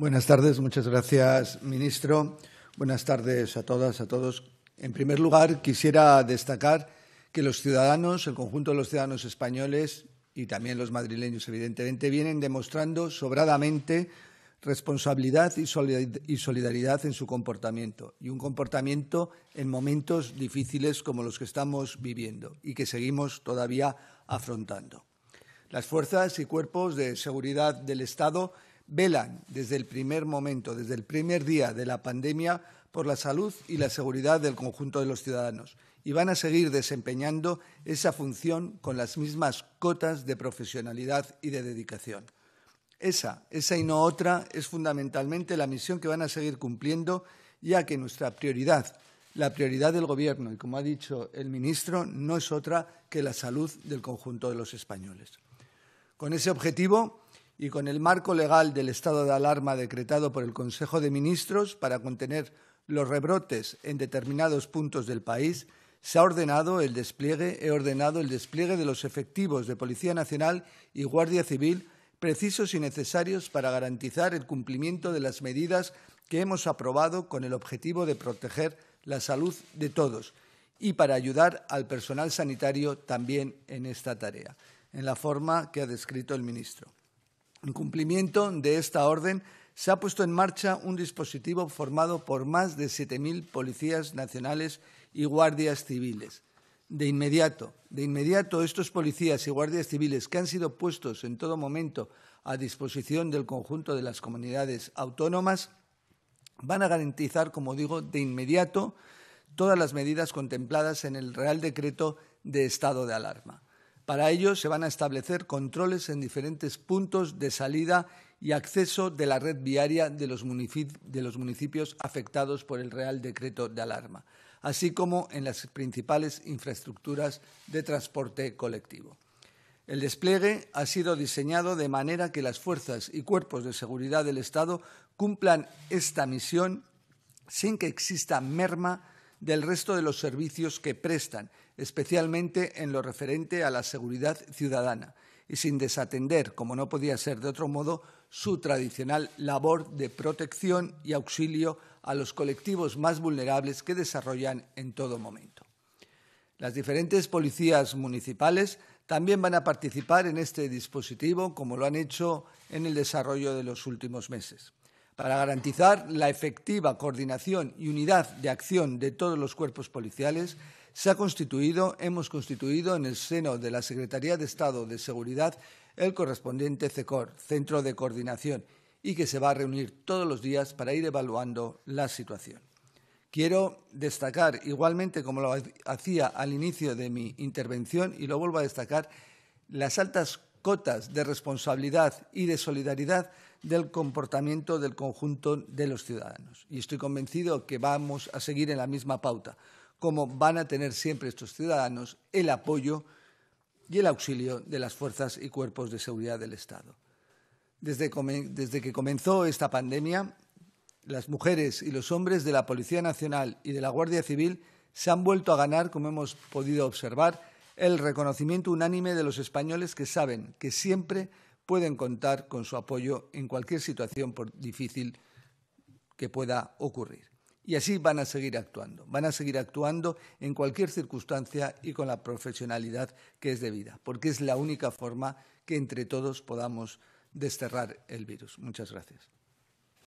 Buenas tardes, muchas gracias, ministro. Buenas tardes a todas, a todos. En primer lugar, quisiera destacar que los ciudadanos, el conjunto de los ciudadanos españoles y también los madrileños, evidentemente, vienen demostrando sobradamente responsabilidad y solidaridad en su comportamiento, y un comportamiento en momentos difíciles como los que estamos viviendo y que seguimos todavía afrontando. Las fuerzas y cuerpos de seguridad del Estado velan desde el primer momento, desde el primer día de la pandemia, por la salud y la seguridad del conjunto de los ciudadanos y van a seguir desempeñando esa función con las mismas cotas de profesionalidad y de dedicación. Esa, esa y no otra, es fundamentalmente la misión que van a seguir cumpliendo, ya que nuestra prioridad, la prioridad del Gobierno, y como ha dicho el ministro, no es otra que la salud del conjunto de los españoles. Con ese objetivo, y con el marco legal del estado de alarma decretado por el Consejo de Ministros para contener los rebrotes en determinados puntos del país, se ha ordenado el despliegue, he ordenado el despliegue de los efectivos de Policía Nacional y Guardia Civil precisos y necesarios para garantizar el cumplimiento de las medidas que hemos aprobado con el objetivo de proteger la salud de todos y para ayudar al personal sanitario también en esta tarea, en la forma que ha descrito el ministro. En cumplimiento de esta orden, se ha puesto en marcha un dispositivo formado por más de 7.000 policías nacionales y guardias civiles. De inmediato, de inmediato, estos policías y guardias civiles que han sido puestos en todo momento a disposición del conjunto de las comunidades autónomas van a garantizar, como digo, de inmediato todas las medidas contempladas en el Real Decreto de Estado de Alarma. Para ello se van a establecer controles en diferentes puntos de salida y acceso de la red viaria de los, municipios afectados por el Real Decreto de Alarma, así como en las principales infraestructuras de transporte colectivo. El despliegue ha sido diseñado de manera que las fuerzas y cuerpos de seguridad del Estado cumplan esta misión sin que exista merma del resto de los servicios que prestan especialmente en lo referente a la seguridad ciudadana, y sin desatender, como no podía ser de otro modo, su tradicional labor de protección y auxilio a los colectivos más vulnerables que desarrollan en todo momento. Las diferentes policías municipales también van a participar en este dispositivo, como lo han hecho en el desarrollo de los últimos meses. Para garantizar la efectiva coordinación y unidad de acción de todos los cuerpos policiales, se ha constituido, hemos constituido en el seno de la Secretaría de Estado de Seguridad el correspondiente CECOR, Centro de Coordinación, y que se va a reunir todos los días para ir evaluando la situación. Quiero destacar, igualmente como lo hacía al inicio de mi intervención, y lo vuelvo a destacar, las altas cotas de responsabilidad y de solidaridad del comportamiento del conjunto de los ciudadanos. Y estoy convencido que vamos a seguir en la misma pauta cómo van a tener siempre estos ciudadanos el apoyo y el auxilio de las fuerzas y cuerpos de seguridad del Estado. Desde, que comenzó esta pandemia, las mujeres y los hombres de la Policía Nacional y de la Guardia Civil se han vuelto a ganar, como hemos podido observar, el reconocimiento unánime de los españoles que saben que siempre pueden contar con su apoyo en cualquier situación difícil que pueda ocurrir. Y así van a seguir actuando, van a seguir actuando en cualquier circunstancia y con la profesionalidad que es debida, porque es la única forma que entre todos podamos desterrar el virus. Muchas gracias.